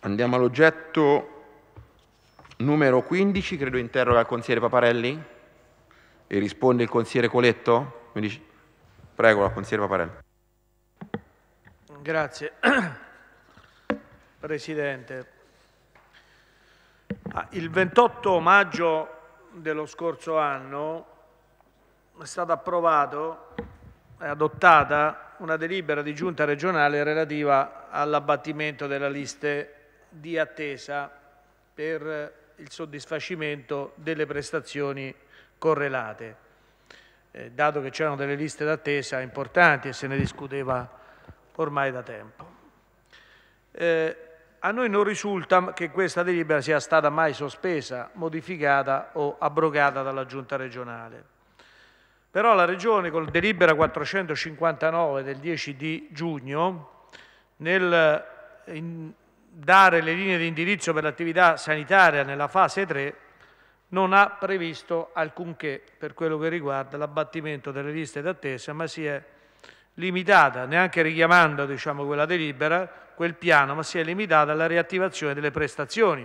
Andiamo all'oggetto numero 15, credo interroga il consigliere Paparelli e risponde il consigliere Coletto. Dice... Prego, consigliere Paparelli. Grazie. Presidente, ah, il 28 maggio dello scorso anno è stata approvata e adottata una delibera di giunta regionale relativa all'abbattimento della liste di attesa per il soddisfacimento delle prestazioni correlate, eh, dato che c'erano delle liste d'attesa importanti e se ne discuteva ormai da tempo. Eh, a noi non risulta che questa delibera sia stata mai sospesa, modificata o abrogata dalla Giunta regionale. Però la Regione con delibera 459 del 10 di giugno nel, in, dare le linee di indirizzo per l'attività sanitaria nella fase 3 non ha previsto alcunché per quello che riguarda l'abbattimento delle liste d'attesa, ma si è limitata, neanche richiamando diciamo, quella delibera, quel piano, ma si è limitata alla riattivazione delle prestazioni.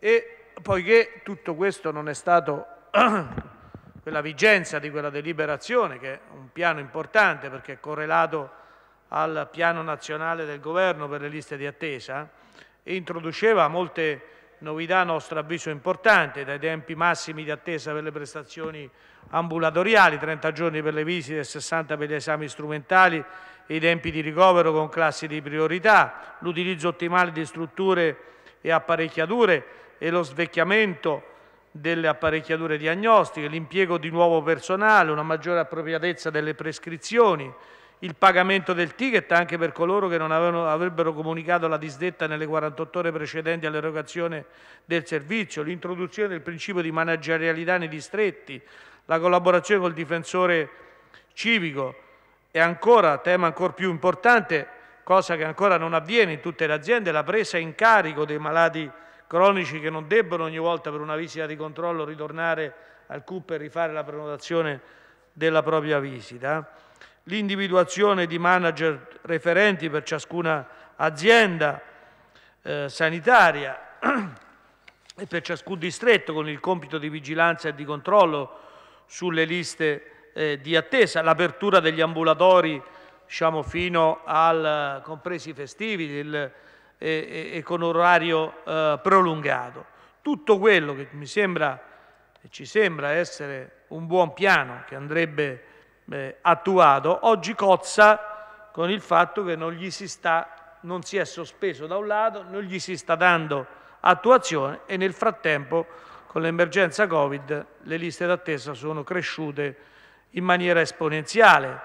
E poiché tutto questo non è stato quella vigenza di quella deliberazione, che è un piano importante perché è correlato al piano nazionale del governo per le liste di attesa e introduceva molte novità a nostro avviso importanti, dai tempi massimi di attesa per le prestazioni ambulatoriali, 30 giorni per le visite e 60 per gli esami strumentali, i tempi di ricovero con classi di priorità, l'utilizzo ottimale di strutture e apparecchiature e lo svecchiamento delle apparecchiature diagnostiche, l'impiego di nuovo personale, una maggiore appropriatezza delle prescrizioni, il pagamento del ticket anche per coloro che non avevano, avrebbero comunicato la disdetta nelle 48 ore precedenti all'erogazione del servizio, l'introduzione del principio di managerialità nei distretti, la collaborazione col difensore civico e ancora, tema ancora più importante, cosa che ancora non avviene in tutte le aziende, la presa in carico dei malati cronici che non debbono ogni volta per una visita di controllo ritornare al CUP e rifare la prenotazione della propria visita l'individuazione di manager referenti per ciascuna azienda eh, sanitaria e per ciascun distretto con il compito di vigilanza e di controllo sulle liste eh, di attesa, l'apertura degli ambulatori diciamo, fino al, compresi festivi del, e, e, e, con orario eh, prolungato. Tutto quello che mi sembra, e ci sembra essere un buon piano che andrebbe eh, attuato. Oggi cozza con il fatto che non, gli si sta, non si è sospeso da un lato, non gli si sta dando attuazione e nel frattempo con l'emergenza Covid le liste d'attesa sono cresciute in maniera esponenziale,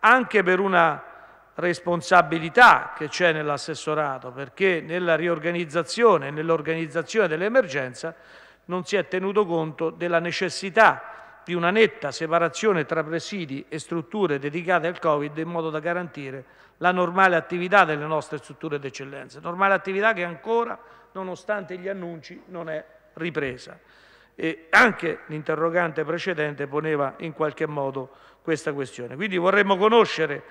anche per una responsabilità che c'è nell'assessorato, perché nella riorganizzazione, e nell'organizzazione dell'emergenza non si è tenuto conto della necessità di una netta separazione tra presidi e strutture dedicate al Covid in modo da garantire la normale attività delle nostre strutture d'eccellenza, normale attività che ancora, nonostante gli annunci, non è ripresa. E anche l'interrogante precedente poneva in qualche modo questa questione. Quindi vorremmo conoscere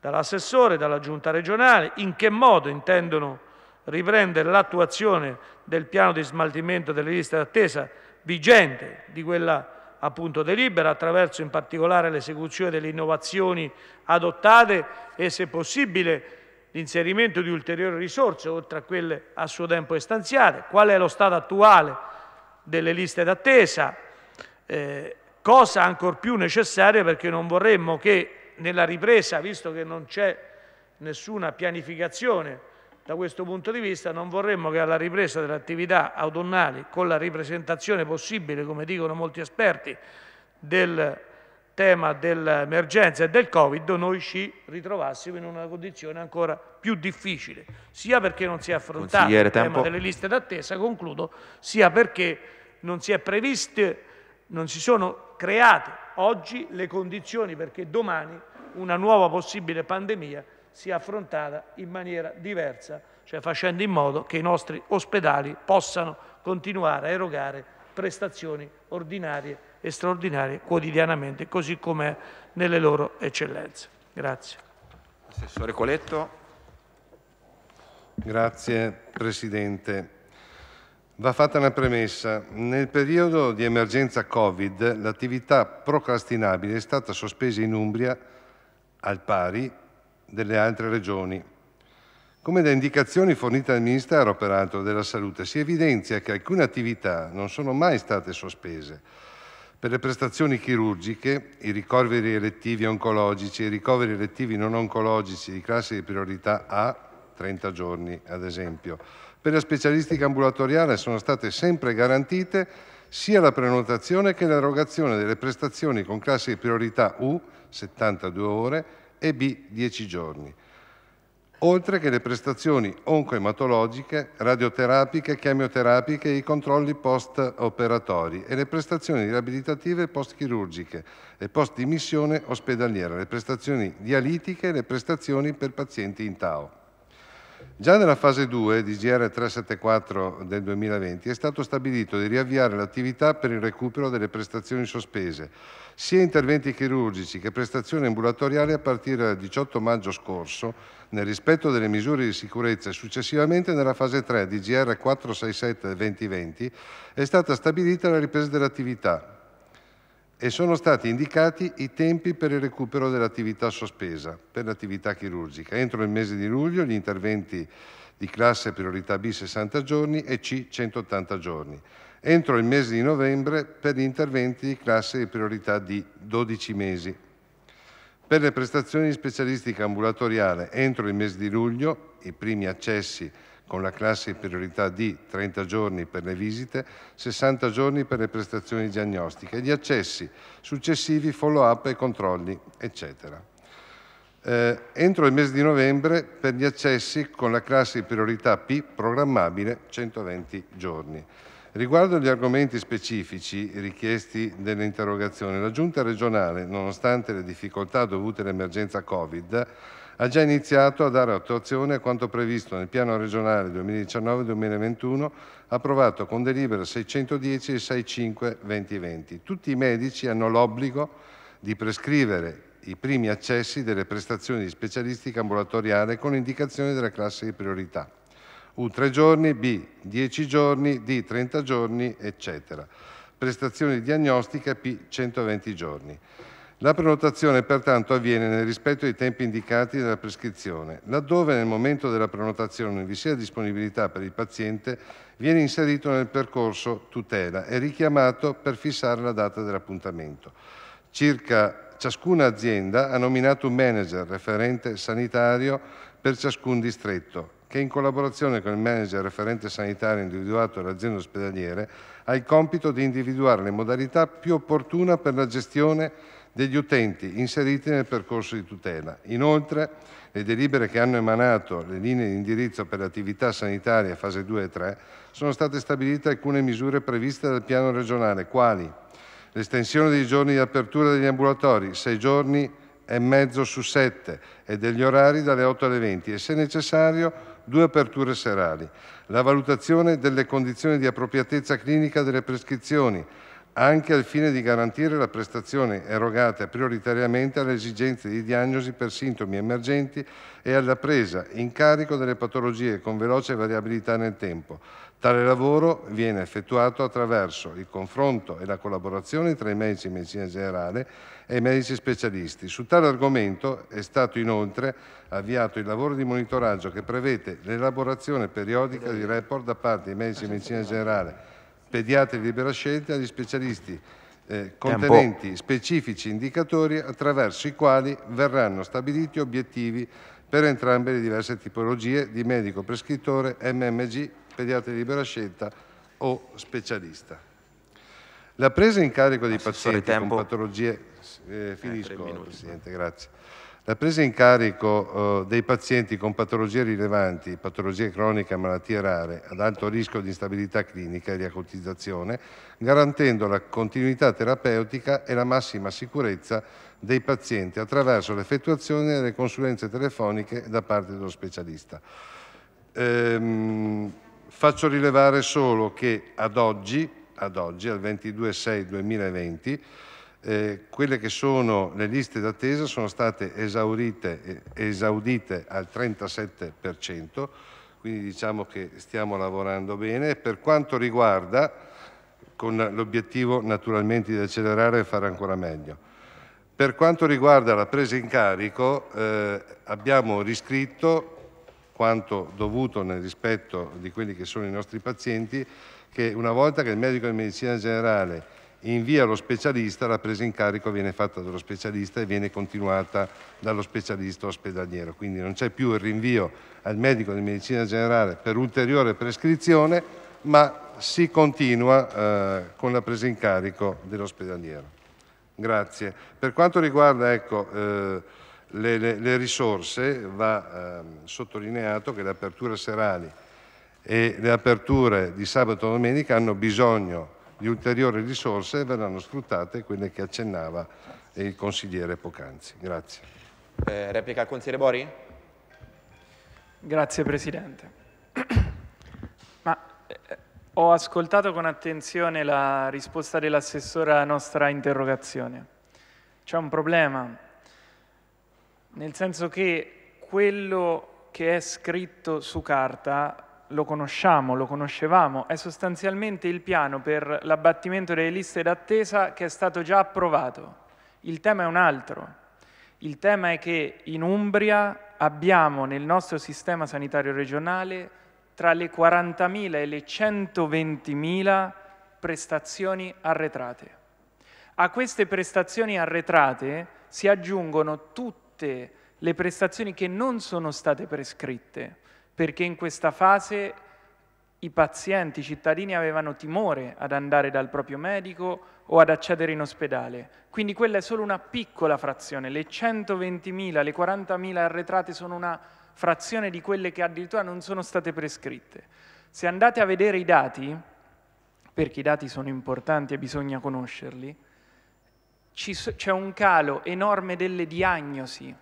dall'assessore, dalla giunta regionale, in che modo intendono riprendere l'attuazione del piano di smaltimento delle liste d'attesa vigente di quella appunto delibera attraverso in particolare l'esecuzione delle innovazioni adottate e se possibile l'inserimento di ulteriori risorse oltre a quelle a suo tempo istanziate, qual è lo stato attuale delle liste d'attesa, eh, cosa ancor più necessaria perché non vorremmo che nella ripresa, visto che non c'è nessuna pianificazione da questo punto di vista non vorremmo che alla ripresa delle attività autunnali, con la ripresentazione possibile, come dicono molti esperti, del tema dell'emergenza e del Covid, noi ci ritrovassimo in una condizione ancora più difficile, sia perché non si è affrontato il tema delle liste d'attesa, concludo, sia perché non si è previsto, non si sono create oggi le condizioni perché domani una nuova possibile pandemia sia affrontata in maniera diversa, cioè facendo in modo che i nostri ospedali possano continuare a erogare prestazioni ordinarie e straordinarie quotidianamente, così come nelle loro eccellenze. Grazie. Assessore Coletto. Grazie Presidente. Va fatta una premessa. Nel periodo di emergenza Covid l'attività procrastinabile è stata sospesa in Umbria al pari delle altre regioni. Come da indicazioni fornite al Ministero, peraltro, della Salute, si evidenzia che alcune attività non sono mai state sospese. Per le prestazioni chirurgiche, i ricoveri elettivi oncologici e i ricoveri elettivi non oncologici di classe di priorità A, 30 giorni ad esempio, per la specialistica ambulatoriale sono state sempre garantite sia la prenotazione che l'erogazione delle prestazioni con classe di priorità U, 72 ore, e B 10 giorni, oltre che le prestazioni oncoematologiche, radioterapiche, chemioterapiche e i controlli post-operatori e le prestazioni riabilitative post-chirurgiche, e post immissione ospedaliera, le prestazioni dialitiche e le prestazioni per pazienti in TAO. Già nella fase 2 di GR 374 del 2020 è stato stabilito di riavviare l'attività per il recupero delle prestazioni sospese, sia interventi chirurgici che prestazioni ambulatoriali a partire dal 18 maggio scorso, nel rispetto delle misure di sicurezza e successivamente nella fase 3 di GR 467 del 2020 è stata stabilita la ripresa dell'attività e sono stati indicati i tempi per il recupero dell'attività sospesa per l'attività chirurgica. Entro il mese di luglio gli interventi di classe priorità B 60 giorni e C 180 giorni. Entro il mese di novembre per gli interventi di classe di priorità D 12 mesi. Per le prestazioni di specialistica ambulatoriale entro il mese di luglio i primi accessi con la classe priorità D 30 giorni per le visite, 60 giorni per le prestazioni diagnostiche, gli accessi, successivi follow-up e controlli, eccetera. Eh, entro il mese di novembre per gli accessi con la classe priorità P programmabile 120 giorni. Riguardo agli argomenti specifici richiesti nell'interrogazione, la Giunta regionale, nonostante le difficoltà dovute all'emergenza Covid, ha già iniziato a dare attuazione a quanto previsto nel Piano regionale 2019-2021 approvato con delibera 610 e 65 2020. Tutti i medici hanno l'obbligo di prescrivere i primi accessi delle prestazioni di specialistica ambulatoriale con indicazione della classe di priorità. U 3 giorni, B 10 giorni, D 30 giorni, eccetera. Prestazioni diagnostiche P 120 giorni. La prenotazione pertanto avviene nel rispetto dei tempi indicati nella prescrizione. Laddove nel momento della prenotazione vi sia disponibilità per il paziente, viene inserito nel percorso tutela e richiamato per fissare la data dell'appuntamento. Circa ciascuna azienda ha nominato un manager referente sanitario per ciascun distretto, che in collaborazione con il manager referente sanitario individuato dall'azienda ospedaliere ha il compito di individuare le modalità più opportune per la gestione degli utenti inseriti nel percorso di tutela. Inoltre, le delibere che hanno emanato le linee di indirizzo per l'attività sanitaria fase 2 e 3 sono state stabilite alcune misure previste dal piano regionale, quali l'estensione dei giorni di apertura degli ambulatori, 6 giorni e mezzo su 7 e degli orari dalle 8 alle 20 e se necessario due aperture serali, la valutazione delle condizioni di appropriatezza clinica delle prescrizioni, anche al fine di garantire la prestazione erogata prioritariamente alle esigenze di diagnosi per sintomi emergenti e alla presa in carico delle patologie con veloce variabilità nel tempo, Tale lavoro viene effettuato attraverso il confronto e la collaborazione tra i medici di medicina generale e i medici specialisti. Su tale argomento è stato inoltre avviato il lavoro di monitoraggio che prevede l'elaborazione periodica di report da parte dei medici di medicina generale, pediatri di libera scelta e agli specialisti eh, contenenti specifici indicatori attraverso i quali verranno stabiliti obiettivi per entrambe le diverse tipologie di medico prescrittore MMG pediatra di libera scelta o specialista. La presa in carico dei Assessore pazienti tempo. con patologie... Eh, eh finisco, eh, Presidente, grazie. La presa in carico eh, dei pazienti con patologie rilevanti, patologie croniche e malattie rare, ad alto rischio di instabilità clinica e di acutizzazione, garantendo la continuità terapeutica e la massima sicurezza dei pazienti attraverso l'effettuazione delle consulenze telefoniche da parte dello specialista. Ehm, Faccio rilevare solo che ad oggi, ad oggi al 22-6-2020, eh, quelle che sono le liste d'attesa sono state esaurite, esaudite al 37%, quindi diciamo che stiamo lavorando bene. Per quanto riguarda, con l'obiettivo naturalmente di accelerare e fare ancora meglio. Per quanto riguarda la presa in carico, eh, abbiamo riscritto quanto dovuto nel rispetto di quelli che sono i nostri pazienti, che una volta che il medico di medicina generale invia lo specialista, la presa in carico viene fatta dallo specialista e viene continuata dallo specialista ospedaliero. Quindi non c'è più il rinvio al medico di medicina generale per ulteriore prescrizione, ma si continua eh, con la presa in carico dell'ospedaliero. Grazie. Per quanto riguarda ecco, eh, le, le, le risorse, va eh, sottolineato che le aperture serali e le aperture di sabato e domenica hanno bisogno di ulteriori risorse e verranno sfruttate quelle che accennava il consigliere Pocanzi. Grazie. Eh, replica al consigliere Bori. Grazie Presidente. Ma, eh, ho ascoltato con attenzione la risposta dell'assessore alla nostra interrogazione. C'è un problema nel senso che quello che è scritto su carta lo conosciamo, lo conoscevamo, è sostanzialmente il piano per l'abbattimento delle liste d'attesa che è stato già approvato. Il tema è un altro. Il tema è che in Umbria abbiamo nel nostro sistema sanitario regionale tra le 40.000 e le 120.000 prestazioni arretrate. A queste prestazioni arretrate si aggiungono tutte tutte le prestazioni che non sono state prescritte, perché in questa fase i pazienti, i cittadini avevano timore ad andare dal proprio medico o ad accedere in ospedale. Quindi quella è solo una piccola frazione, le 120.000, le 40.000 arretrate sono una frazione di quelle che addirittura non sono state prescritte. Se andate a vedere i dati, perché i dati sono importanti e bisogna conoscerli, c'è un calo enorme delle diagnosi.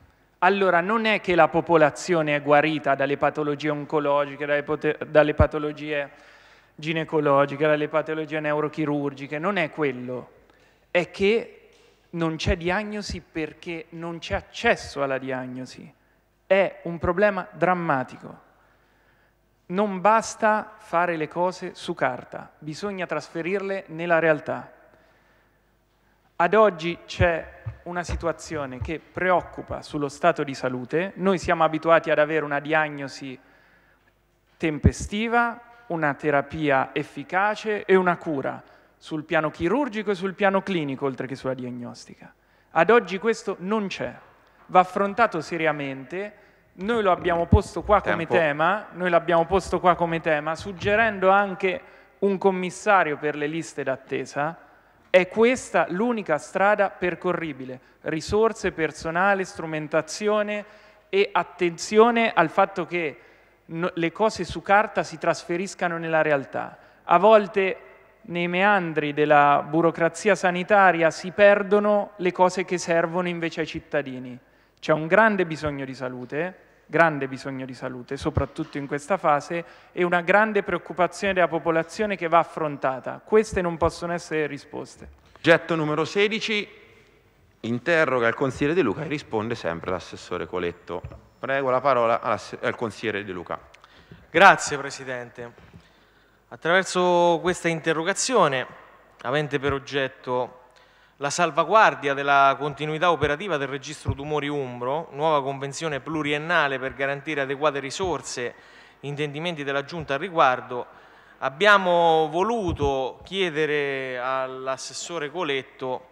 Allora non è che la popolazione è guarita dalle patologie oncologiche, dalle, dalle patologie ginecologiche, dalle patologie neurochirurgiche, non è quello, è che non c'è diagnosi perché non c'è accesso alla diagnosi. È un problema drammatico. Non basta fare le cose su carta, bisogna trasferirle nella realtà. Ad oggi c'è una situazione che preoccupa sullo stato di salute, noi siamo abituati ad avere una diagnosi tempestiva, una terapia efficace e una cura sul piano chirurgico e sul piano clinico, oltre che sulla diagnostica. Ad oggi questo non c'è, va affrontato seriamente, noi lo abbiamo posto qua Tempo. tema, noi l'abbiamo posto qua come tema, suggerendo anche un commissario per le liste d'attesa, è questa l'unica strada percorribile, risorse personale, strumentazione e attenzione al fatto che le cose su carta si trasferiscano nella realtà. A volte nei meandri della burocrazia sanitaria si perdono le cose che servono invece ai cittadini. C'è un grande bisogno di salute, grande bisogno di salute, soprattutto in questa fase, e una grande preoccupazione della popolazione che va affrontata. Queste non possono essere risposte. Getto numero 16, interroga il consigliere De Luca e risponde sempre l'assessore Coletto. Prego la parola al consigliere De Luca. Grazie Presidente. Attraverso questa interrogazione, avente per oggetto la salvaguardia della continuità operativa del registro tumori umbro, nuova convenzione pluriennale per garantire adeguate risorse, intendimenti della Giunta al riguardo, abbiamo voluto chiedere all'assessore Coletto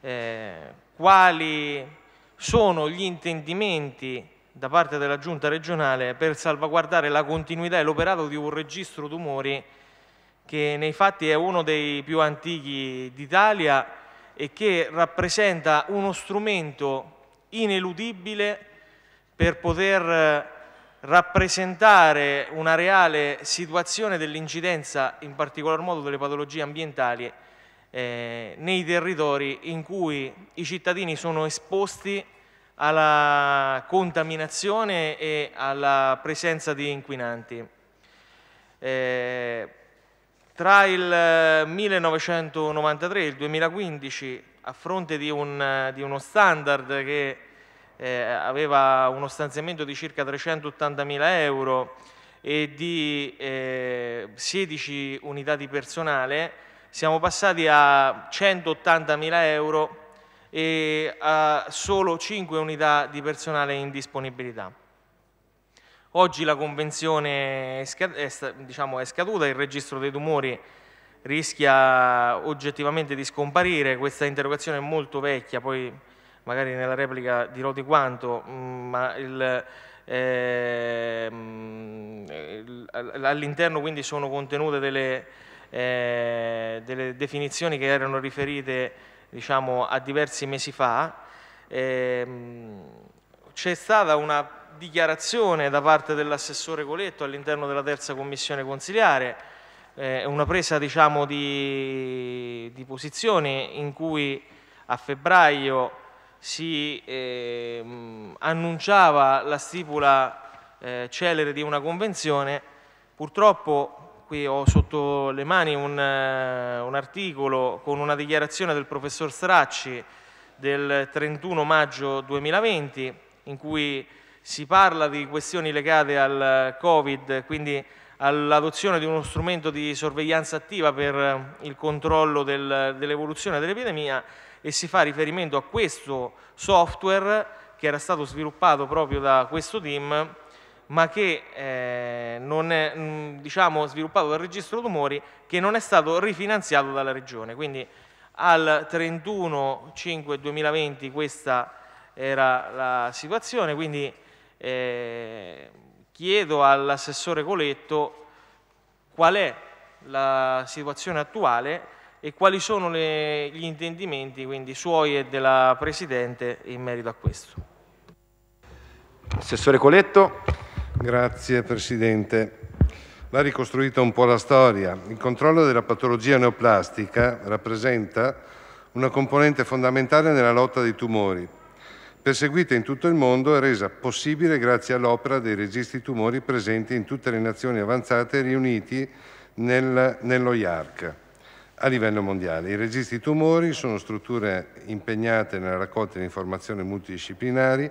eh, quali sono gli intendimenti da parte della Giunta regionale per salvaguardare la continuità e l'operato di un registro tumori che nei fatti è uno dei più antichi d'Italia e che rappresenta uno strumento ineludibile per poter eh, rappresentare una reale situazione dell'incidenza, in particolar modo delle patologie ambientali, eh, nei territori in cui i cittadini sono esposti alla contaminazione e alla presenza di inquinanti. Eh, tra il 1993 eh, e il 2015, a fronte di, un, eh, di uno standard che eh, aveva uno stanziamento di circa 380.000 euro e di eh, 16 unità di personale, siamo passati a 180.000 euro e a solo 5 unità di personale in disponibilità. Oggi la convenzione è, diciamo, è scaduta, il registro dei tumori rischia oggettivamente di scomparire, questa interrogazione è molto vecchia, poi magari nella replica dirò di quanto, mm, ma eh, all'interno quindi sono contenute delle, eh, delle, definizioni che erano riferite diciamo, a diversi mesi fa. Eh, C'è stata una dichiarazione da parte dell'assessore Coletto all'interno della terza commissione consiliare, eh, una presa diciamo, di, di, posizione in cui a febbraio si eh, annunciava la stipula eh, celere di una convenzione, purtroppo qui ho sotto le mani un, eh, un articolo con una dichiarazione del professor Stracci del 31 maggio 2020 in cui si parla di questioni legate al Covid, quindi all'adozione di uno strumento di sorveglianza attiva per eh, il controllo del, dell'evoluzione dell'epidemia e si fa riferimento a questo software che era stato sviluppato proprio da questo team ma che eh, non è mm, diciamo, sviluppato dal registro tumori che non è stato rifinanziato dalla regione quindi al 31 5 2020 questa era la situazione quindi eh, chiedo all'assessore Coletto qual è la situazione attuale e quali sono le, gli intendimenti quindi suoi e della Presidente in merito a questo. Assessore Coletto. Grazie Presidente. Va ricostruita un po' la storia. Il controllo della patologia neoplastica rappresenta una componente fondamentale nella lotta dei tumori perseguita in tutto il mondo e resa possibile grazie all'opera dei registri tumori presenti in tutte le nazioni avanzate riuniti nel, nello IARC a livello mondiale. I registri tumori sono strutture impegnate nella raccolta di informazioni multidisciplinari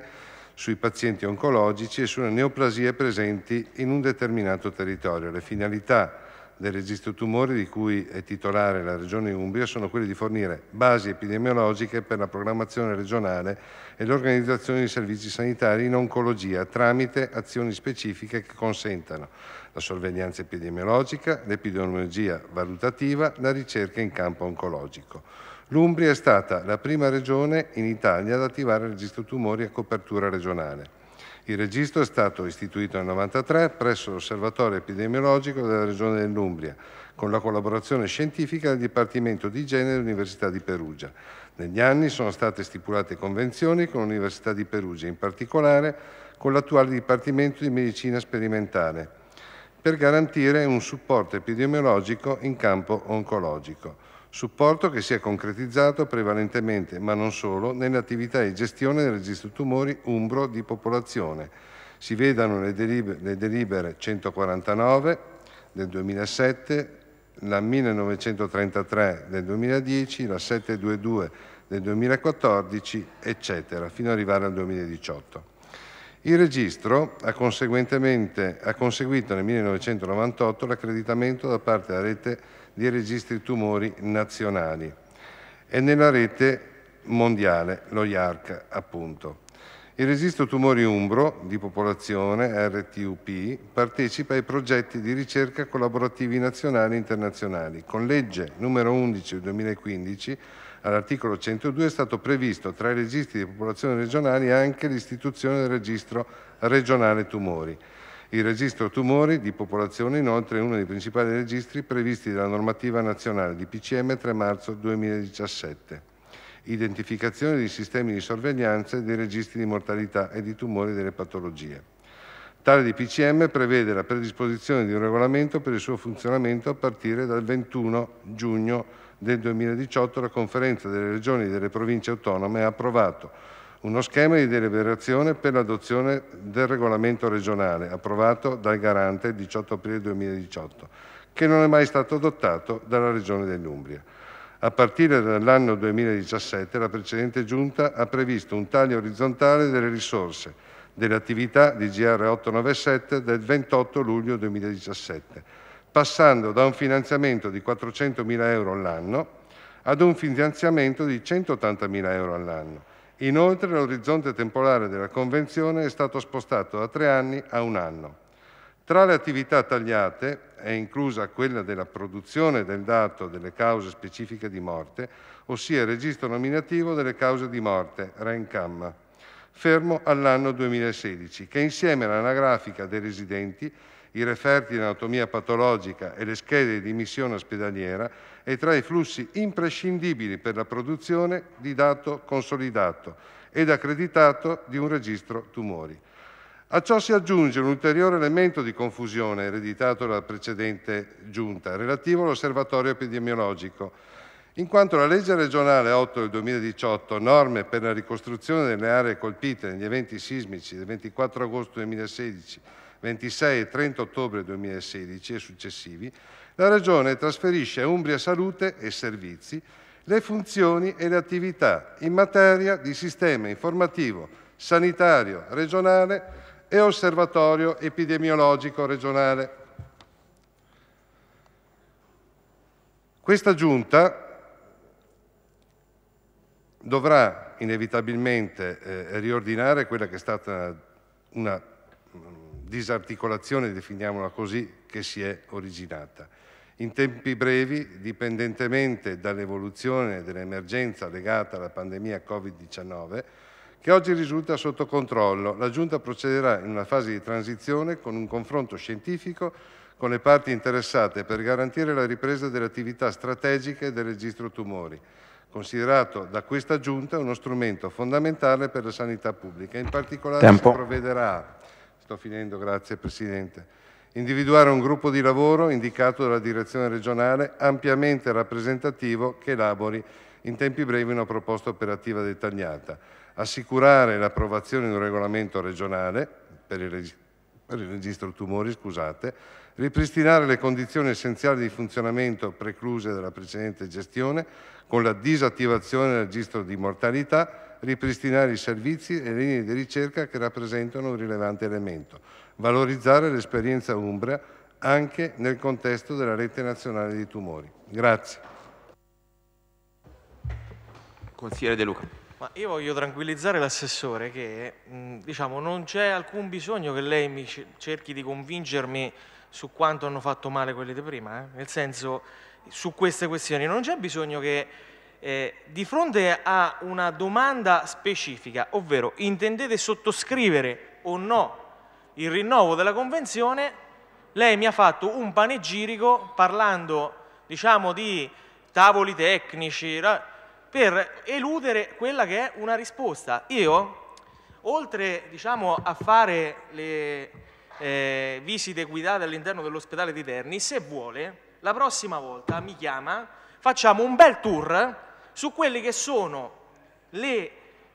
sui pazienti oncologici e sulle neoplasie presenti in un determinato territorio. Le finalità del registro tumori di cui è titolare la Regione Umbria sono quelli di fornire basi epidemiologiche per la programmazione regionale e l'organizzazione di servizi sanitari in oncologia tramite azioni specifiche che consentano la sorveglianza epidemiologica, l'epidemiologia valutativa, la ricerca in campo oncologico. L'Umbria è stata la prima regione in Italia ad attivare il registro tumori a copertura regionale. Il registro è stato istituito nel 1993 presso l'Osservatorio Epidemiologico della Regione dell'Umbria, con la collaborazione scientifica del Dipartimento di Igiene dell'Università di Perugia. Negli anni sono state stipulate convenzioni con l'Università di Perugia, in particolare con l'attuale Dipartimento di Medicina Sperimentale, per garantire un supporto epidemiologico in campo oncologico supporto che si è concretizzato prevalentemente, ma non solo, nelle attività di gestione del registro tumori umbro di popolazione. Si vedano le delibere, le delibere 149 del 2007, la 1933 del 2010, la 722 del 2014, eccetera, fino ad arrivare al 2018. Il registro ha, ha conseguito nel 1998 l'accreditamento da parte della rete di registri tumori nazionali e nella rete mondiale, lo IARC appunto. Il registro tumori umbro di popolazione, RTUP, partecipa ai progetti di ricerca collaborativi nazionali e internazionali. Con legge numero 11 del 2015 all'articolo 102 è stato previsto tra i registri di popolazione regionali anche l'istituzione del registro regionale tumori. Il registro tumori di popolazione inoltre è uno dei principali registri previsti dalla normativa nazionale di PCM 3 marzo 2017. Identificazione dei sistemi di sorveglianza e dei registri di mortalità e di tumori delle patologie. Tale DPCM prevede la predisposizione di un regolamento per il suo funzionamento a partire dal 21 giugno del 2018 la Conferenza delle Regioni e delle Province Autonome ha approvato uno schema di deliberazione per l'adozione del regolamento regionale approvato dal Garante il 18 aprile 2018, che non è mai stato adottato dalla Regione dell'Umbria. A partire dall'anno 2017 la precedente Giunta ha previsto un taglio orizzontale delle risorse delle attività di GR 897 del 28 luglio 2017, passando da un finanziamento di 400.000 euro all'anno ad un finanziamento di 180.000 euro all'anno Inoltre l'orizzonte temporale della Convenzione è stato spostato da tre anni a un anno. Tra le attività tagliate è inclusa quella della produzione del dato delle cause specifiche di morte, ossia il registro nominativo delle cause di morte, RENCAM, fermo all'anno 2016, che insieme all'anagrafica dei residenti i referti in anatomia patologica e le schede di missione ospedaliera è tra i flussi imprescindibili per la produzione di dato consolidato ed accreditato di un registro tumori. A ciò si aggiunge un ulteriore elemento di confusione ereditato dalla precedente giunta relativo all'osservatorio epidemiologico, in quanto la legge regionale 8 del 2018, norme per la ricostruzione delle aree colpite negli eventi sismici del 24 agosto 2016 26 e 30 ottobre 2016 e successivi, la Regione trasferisce a Umbria Salute e Servizi le funzioni e le attività in materia di sistema informativo sanitario regionale e osservatorio epidemiologico regionale. Questa giunta dovrà inevitabilmente eh, riordinare quella che è stata una disarticolazione, definiamola così, che si è originata. In tempi brevi, dipendentemente dall'evoluzione dell'emergenza legata alla pandemia Covid-19, che oggi risulta sotto controllo, la Giunta procederà in una fase di transizione con un confronto scientifico con le parti interessate per garantire la ripresa delle attività strategiche del registro tumori, considerato da questa Giunta uno strumento fondamentale per la sanità pubblica. In particolare Tempo. si provvederà Sto finendo, grazie Presidente. Individuare un gruppo di lavoro indicato dalla direzione regionale ampiamente rappresentativo che elabori in tempi brevi una proposta operativa dettagliata. Assicurare l'approvazione di un regolamento regionale per il, reg per il registro tumori, scusate, ripristinare le condizioni essenziali di funzionamento precluse dalla precedente gestione con la disattivazione del registro di mortalità ripristinare i servizi e le linee di ricerca che rappresentano un rilevante elemento, valorizzare l'esperienza umbra anche nel contesto della rete nazionale dei tumori. Grazie. Consigliere De Luca. Ma io voglio tranquillizzare l'assessore che diciamo, non c'è alcun bisogno che lei mi cerchi di convincermi su quanto hanno fatto male quelli di prima, eh? nel senso su queste questioni non c'è bisogno che eh, di fronte a una domanda specifica, ovvero intendete sottoscrivere o no il rinnovo della convenzione, lei mi ha fatto un panegirico parlando diciamo, di tavoli tecnici per eludere quella che è una risposta. Io, oltre diciamo, a fare le eh, visite guidate all'interno dell'ospedale di Terni, se vuole, la prossima volta mi chiama facciamo un bel tour su quelle che sono le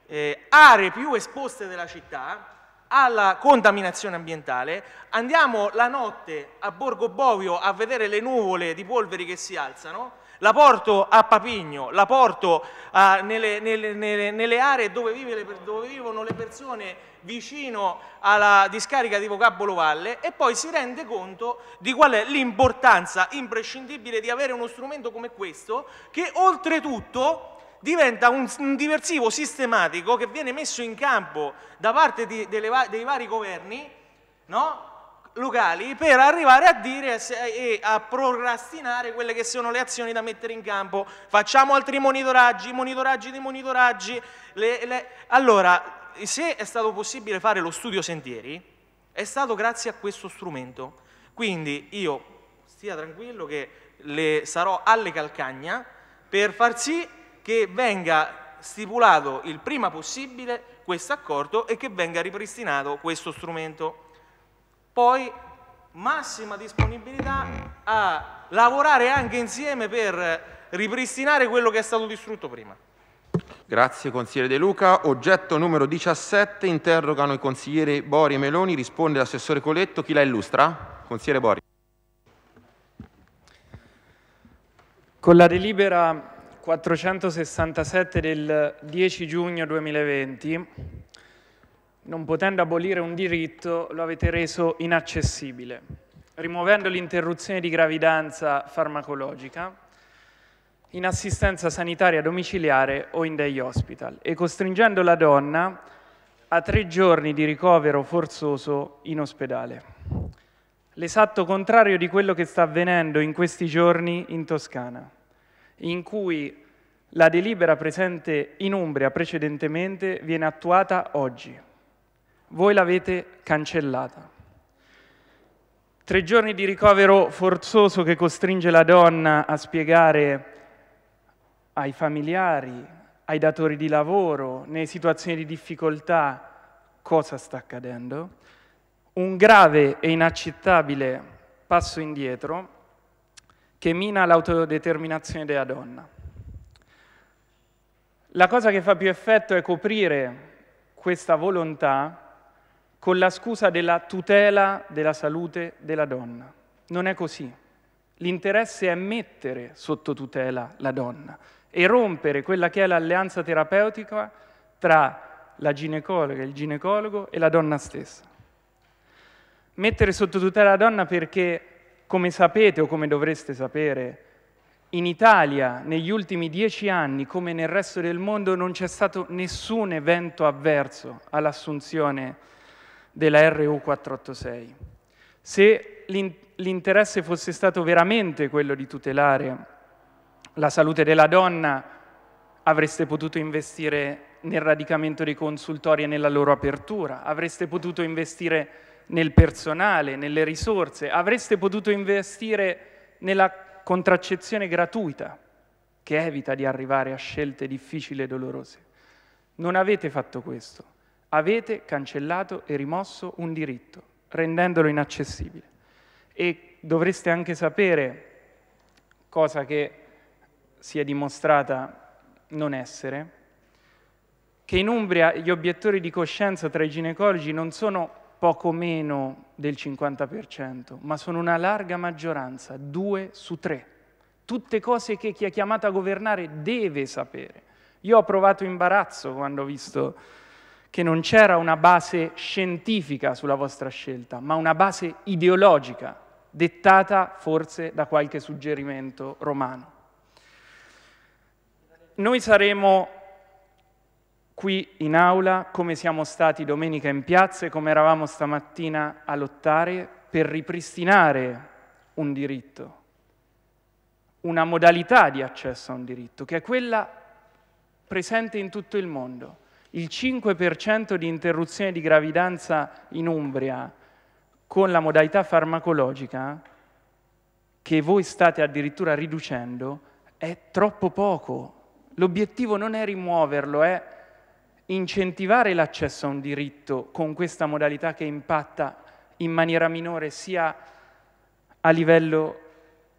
eh, aree più esposte della città alla contaminazione ambientale, andiamo la notte a Borgo Bovio a vedere le nuvole di polveri che si alzano, la porto a Papigno, la porto a, ah, nelle, nelle, nelle, nelle, aree dove, vive, dove, vivono le persone vicino alla discarica di Vocabolo Valle e poi si rende conto di qual è l'importanza imprescindibile di avere uno strumento come questo che oltretutto diventa un, un diversivo sistematico che viene messo in campo da parte di, delle, dei vari governi no? locali per arrivare a dire e a procrastinare quelle che sono le azioni da mettere in campo. Facciamo altri monitoraggi, monitoraggi dei monitoraggi. Le, le... Allora, se è stato possibile fare lo studio sentieri, è stato grazie a questo strumento. Quindi io stia tranquillo che le sarò alle calcagna per far sì che venga stipulato il prima possibile questo accordo e che venga ripristinato questo strumento. Poi massima disponibilità a lavorare anche insieme per ripristinare quello che è stato distrutto prima. Grazie consigliere De Luca. Oggetto numero 17, interrogano i consiglieri Bori e Meloni, risponde l'assessore Coletto. Chi la illustra? Consigliere Bori. Con la delibera 467 del 10 giugno 2020 non potendo abolire un diritto, lo avete reso inaccessibile, rimuovendo l'interruzione di gravidanza farmacologica in assistenza sanitaria domiciliare o in day hospital e costringendo la donna a tre giorni di ricovero forzoso in ospedale. L'esatto contrario di quello che sta avvenendo in questi giorni in Toscana, in cui la delibera presente in Umbria precedentemente viene attuata oggi voi l'avete cancellata. Tre giorni di ricovero forzoso che costringe la donna a spiegare ai familiari, ai datori di lavoro, nelle situazioni di difficoltà cosa sta accadendo. Un grave e inaccettabile passo indietro che mina l'autodeterminazione della donna. La cosa che fa più effetto è coprire questa volontà con la scusa della tutela della salute della donna. Non è così. L'interesse è mettere sotto tutela la donna e rompere quella che è l'alleanza terapeutica tra la ginecologa, il ginecologo e la donna stessa. Mettere sotto tutela la donna perché, come sapete o come dovreste sapere, in Italia negli ultimi dieci anni, come nel resto del mondo, non c'è stato nessun evento avverso all'assunzione di della RU486. Se l'interesse fosse stato veramente quello di tutelare la salute della donna, avreste potuto investire nel radicamento dei consultori e nella loro apertura, avreste potuto investire nel personale, nelle risorse, avreste potuto investire nella contraccezione gratuita, che evita di arrivare a scelte difficili e dolorose. Non avete fatto questo avete cancellato e rimosso un diritto, rendendolo inaccessibile. E dovreste anche sapere, cosa che si è dimostrata non essere, che in Umbria gli obiettori di coscienza tra i ginecologi non sono poco meno del 50%, ma sono una larga maggioranza, due su tre. Tutte cose che chi è chiamato a governare deve sapere. Io ho provato imbarazzo quando ho visto che non c'era una base scientifica sulla vostra scelta, ma una base ideologica, dettata forse da qualche suggerimento romano. Noi saremo qui in aula come siamo stati domenica in piazza e come eravamo stamattina a lottare per ripristinare un diritto, una modalità di accesso a un diritto, che è quella presente in tutto il mondo, il 5% di interruzione di gravidanza in Umbria con la modalità farmacologica, che voi state addirittura riducendo, è troppo poco. L'obiettivo non è rimuoverlo, è incentivare l'accesso a un diritto con questa modalità che impatta in maniera minore sia a livello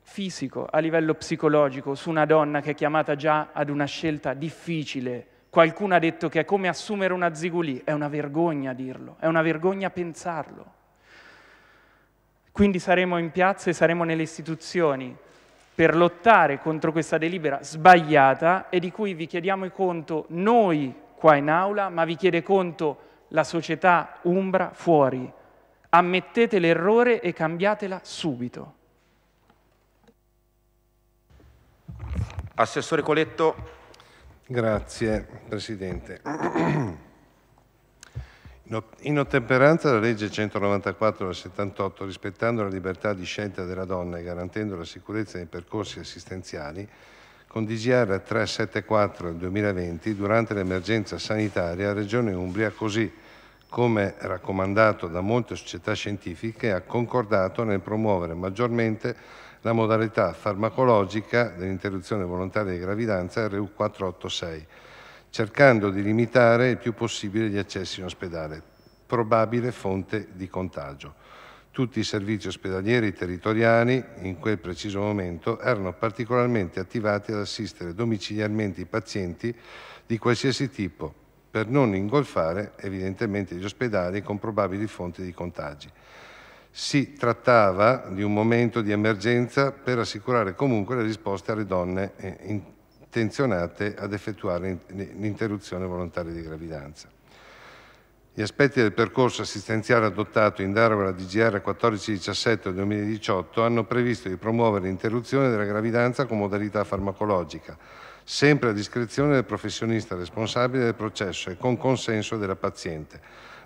fisico, a livello psicologico, su una donna che è chiamata già ad una scelta difficile Qualcuno ha detto che è come assumere una zigulì, è una vergogna dirlo, è una vergogna pensarlo. Quindi saremo in piazza e saremo nelle istituzioni per lottare contro questa delibera sbagliata e di cui vi chiediamo conto noi qua in aula, ma vi chiede conto la società umbra fuori. Ammettete l'errore e cambiatela subito. Assessore Coletto, Grazie Presidente. In ottemperanza alla legge 194 del 78, rispettando la libertà di scelta della donna e garantendo la sicurezza nei percorsi assistenziali, con DGR 374 del 2020, durante l'emergenza sanitaria, la Regione Umbria, così come raccomandato da molte società scientifiche, ha concordato nel promuovere maggiormente la modalità farmacologica dell'interruzione volontaria di gravidanza RU486, cercando di limitare il più possibile gli accessi in ospedale, probabile fonte di contagio. Tutti i servizi ospedalieri territoriali in quel preciso momento erano particolarmente attivati ad assistere domiciliarmente i pazienti di qualsiasi tipo, per non ingolfare evidentemente gli ospedali con probabili fonti di contagi. Si trattava di un momento di emergenza per assicurare comunque le risposte alle donne eh, intenzionate ad effettuare l'interruzione volontaria di gravidanza. Gli aspetti del percorso assistenziale adottato in deroga alla DGR 1417 del 2018 hanno previsto di promuovere l'interruzione della gravidanza con modalità farmacologica, sempre a discrezione del professionista responsabile del processo e con consenso della paziente,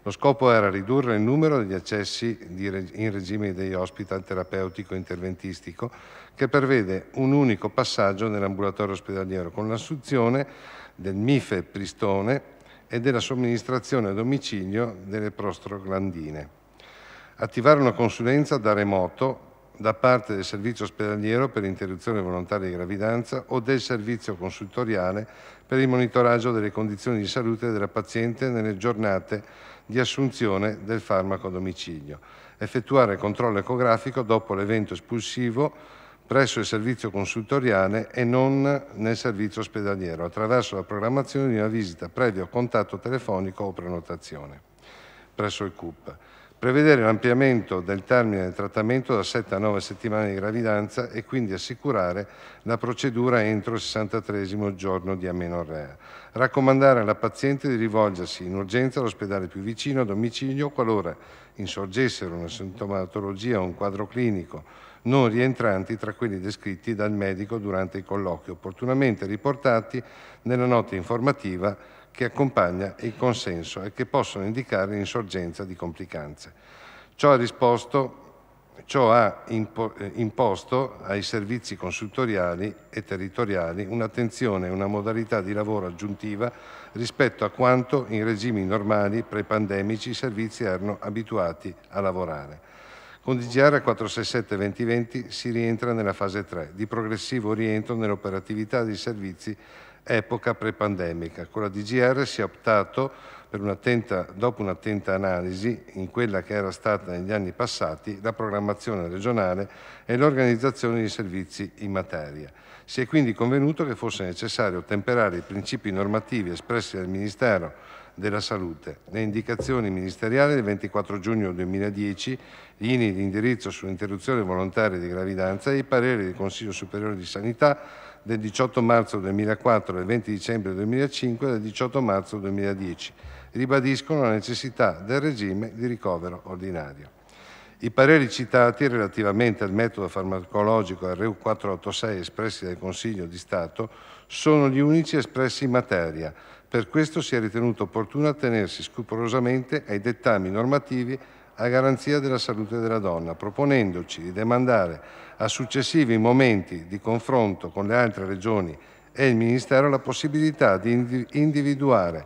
lo scopo era ridurre il numero degli accessi in regime di hospital terapeutico interventistico che prevede un unico passaggio nell'ambulatorio ospedaliero con l'assunzione del MIFE Pristone e della somministrazione a domicilio delle prostroglandine. Attivare una consulenza da remoto da parte del servizio ospedaliero per interruzione volontaria di gravidanza o del servizio consultoriale per il monitoraggio delle condizioni di salute della paziente nelle giornate di assunzione del farmaco a domicilio, effettuare controllo ecografico dopo l'evento espulsivo presso il servizio consultoriale e non nel servizio ospedaliero, attraverso la programmazione di una visita previo contatto telefonico o prenotazione presso il CUP prevedere l'ampliamento del termine del trattamento da 7 a 9 settimane di gravidanza e quindi assicurare la procedura entro il 63 giorno di amenorrea, raccomandare alla paziente di rivolgersi in urgenza all'ospedale più vicino a domicilio qualora insorgessero una sintomatologia o un quadro clinico non rientranti tra quelli descritti dal medico durante i colloqui, opportunamente riportati nella nota informativa che accompagna il consenso e che possono indicare l'insorgenza di complicanze. Ciò ha risposto Ciò ha eh, imposto ai servizi consultoriali e territoriali un'attenzione e una modalità di lavoro aggiuntiva rispetto a quanto in regimi normali pre-pandemici i servizi erano abituati a lavorare. Con DGR 467-2020 si rientra nella fase 3 di progressivo rientro nell'operatività dei servizi epoca pre-pandemica. Con la DGR si è optato un dopo un'attenta analisi in quella che era stata negli anni passati la programmazione regionale e l'organizzazione di servizi in materia. Si è quindi convenuto che fosse necessario temperare i principi normativi espressi dal Ministero della Salute, le indicazioni ministeriali del 24 giugno 2010, linee di indirizzo sull'interruzione volontaria di gravidanza e i pareri del Consiglio Superiore di Sanità del 18 marzo 2004, del 20 dicembre 2005 e del 18 marzo 2010 ribadiscono la necessità del regime di ricovero ordinario. I pareri citati relativamente al metodo farmacologico RU486 espressi dal Consiglio di Stato sono gli unici espressi in materia. Per questo si è ritenuto opportuno attenersi scrupolosamente ai dettami normativi a garanzia della salute della donna, proponendoci di demandare a successivi momenti di confronto con le altre regioni e il Ministero la possibilità di individuare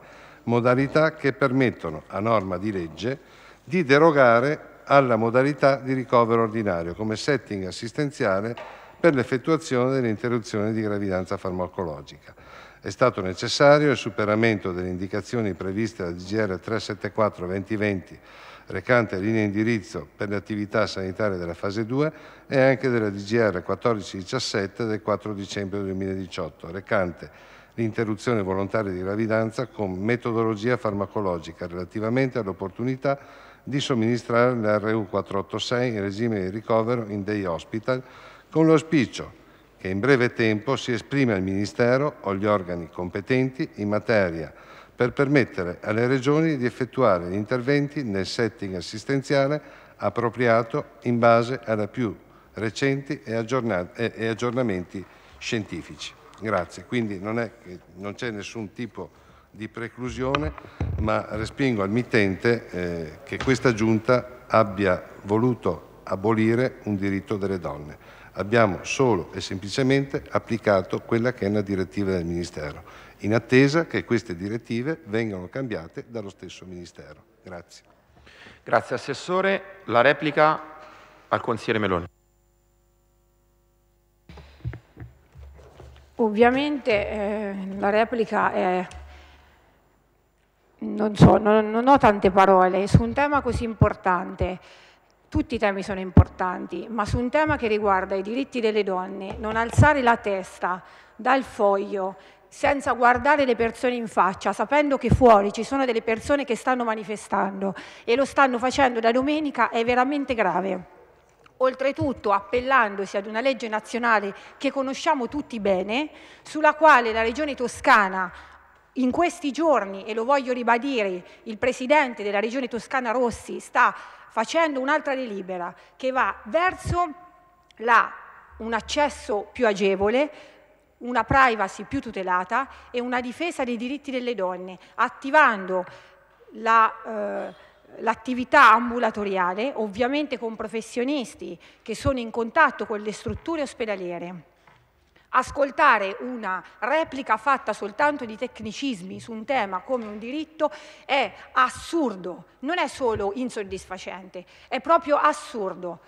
modalità che permettono, a norma di legge, di derogare alla modalità di ricovero ordinario come setting assistenziale per l'effettuazione dell'interruzione di gravidanza farmacologica. È stato necessario il superamento delle indicazioni previste dal DGR 374-2020 recante linee indirizzo per le attività sanitarie della fase 2 e anche della DGR 1417 del 4 dicembre 2018 recante l'interruzione volontaria di gravidanza con metodologia farmacologica relativamente all'opportunità di somministrare l'RU486 in regime di ricovero in day hospital con l'auspicio che in breve tempo si esprime al Ministero o gli organi competenti in materia per permettere alle Regioni di effettuare gli interventi nel setting assistenziale appropriato in base alla più recenti e aggiornamenti scientifici. Grazie, quindi non, è che, non c'è nessun tipo di preclusione, ma respingo al mittente eh, che questa giunta abbia voluto abolire un diritto delle donne. Abbiamo solo e semplicemente applicato quella che è una direttiva del Ministero, in attesa che queste direttive vengano cambiate dallo stesso Ministero. Grazie. Grazie Assessore. La replica al Consigliere Meloni. Ovviamente eh, la replica è... Non so, non, non ho tante parole, su un tema così importante, tutti i temi sono importanti, ma su un tema che riguarda i diritti delle donne, non alzare la testa dal foglio senza guardare le persone in faccia, sapendo che fuori ci sono delle persone che stanno manifestando e lo stanno facendo da domenica, è veramente grave oltretutto appellandosi ad una legge nazionale che conosciamo tutti bene, sulla quale la Regione Toscana in questi giorni, e lo voglio ribadire, il Presidente della Regione Toscana Rossi sta facendo un'altra delibera che va verso la, un accesso più agevole, una privacy più tutelata e una difesa dei diritti delle donne, attivando la... Eh, l'attività ambulatoriale, ovviamente con professionisti che sono in contatto con le strutture ospedaliere. Ascoltare una replica fatta soltanto di tecnicismi su un tema come un diritto è assurdo, non è solo insoddisfacente, è proprio assurdo.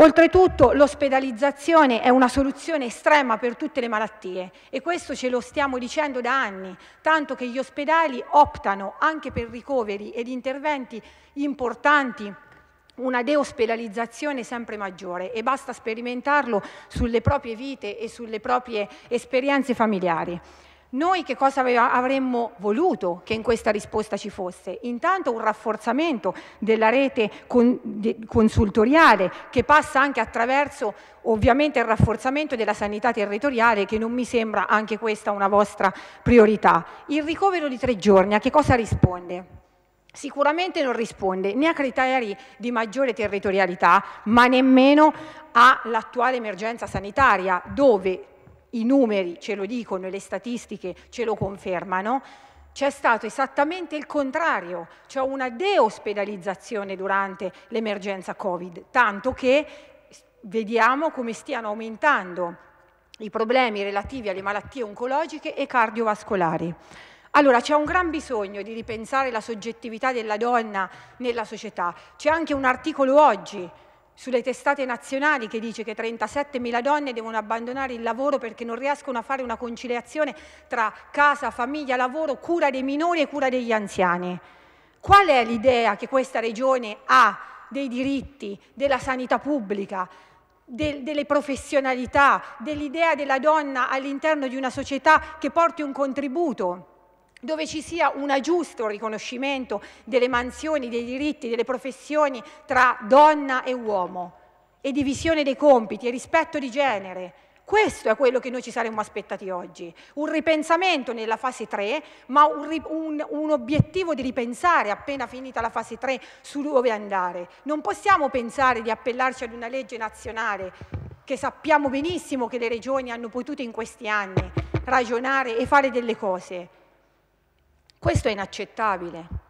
Oltretutto l'ospedalizzazione è una soluzione estrema per tutte le malattie e questo ce lo stiamo dicendo da anni, tanto che gli ospedali optano anche per ricoveri ed interventi importanti una deospedalizzazione sempre maggiore e basta sperimentarlo sulle proprie vite e sulle proprie esperienze familiari. Noi che cosa avremmo voluto che in questa risposta ci fosse? Intanto un rafforzamento della rete consultoriale che passa anche attraverso ovviamente il rafforzamento della sanità territoriale che non mi sembra anche questa una vostra priorità. Il ricovero di tre giorni a che cosa risponde? Sicuramente non risponde né a criteri di maggiore territorialità, ma nemmeno all'attuale emergenza sanitaria, dove i numeri ce lo dicono e le statistiche ce lo confermano, c'è stato esattamente il contrario, c'è una deospedalizzazione durante l'emergenza Covid, tanto che vediamo come stiano aumentando i problemi relativi alle malattie oncologiche e cardiovascolari. Allora c'è un gran bisogno di ripensare la soggettività della donna nella società. C'è anche un articolo oggi sulle testate nazionali che dice che 37.000 donne devono abbandonare il lavoro perché non riescono a fare una conciliazione tra casa, famiglia, lavoro, cura dei minori e cura degli anziani. Qual è l'idea che questa regione ha dei diritti, della sanità pubblica, del, delle professionalità, dell'idea della donna all'interno di una società che porti un contributo? dove ci sia un giusto riconoscimento delle mansioni, dei diritti, delle professioni tra donna e uomo e divisione dei compiti e rispetto di genere. Questo è quello che noi ci saremmo aspettati oggi, un ripensamento nella fase 3, ma un, un, un obiettivo di ripensare appena finita la fase 3 su dove andare. Non possiamo pensare di appellarci ad una legge nazionale che sappiamo benissimo che le regioni hanno potuto in questi anni ragionare e fare delle cose. Questo è inaccettabile.